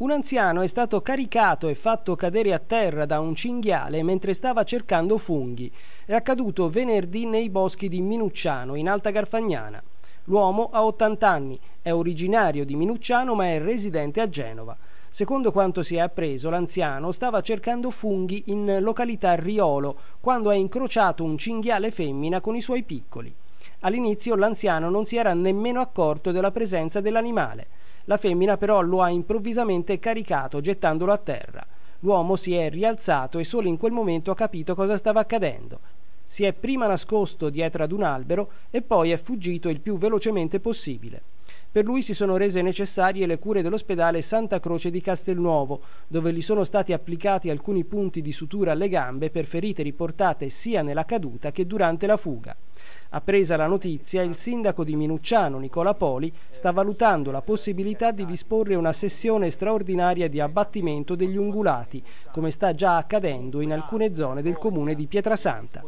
Un anziano è stato caricato e fatto cadere a terra da un cinghiale mentre stava cercando funghi. È accaduto venerdì nei boschi di Minucciano, in Alta Garfagnana. L'uomo ha 80 anni, è originario di Minucciano ma è residente a Genova. Secondo quanto si è appreso, l'anziano stava cercando funghi in località Riolo quando ha incrociato un cinghiale femmina con i suoi piccoli. All'inizio l'anziano non si era nemmeno accorto della presenza dell'animale. La femmina però lo ha improvvisamente caricato gettandolo a terra. L'uomo si è rialzato e solo in quel momento ha capito cosa stava accadendo. Si è prima nascosto dietro ad un albero e poi è fuggito il più velocemente possibile. Per lui si sono rese necessarie le cure dell'ospedale Santa Croce di Castelnuovo, dove gli sono stati applicati alcuni punti di sutura alle gambe per ferite riportate sia nella caduta che durante la fuga. Appresa la notizia, il sindaco di Minucciano, Nicola Poli, sta valutando la possibilità di disporre una sessione straordinaria di abbattimento degli ungulati, come sta già accadendo in alcune zone del comune di Pietrasanta.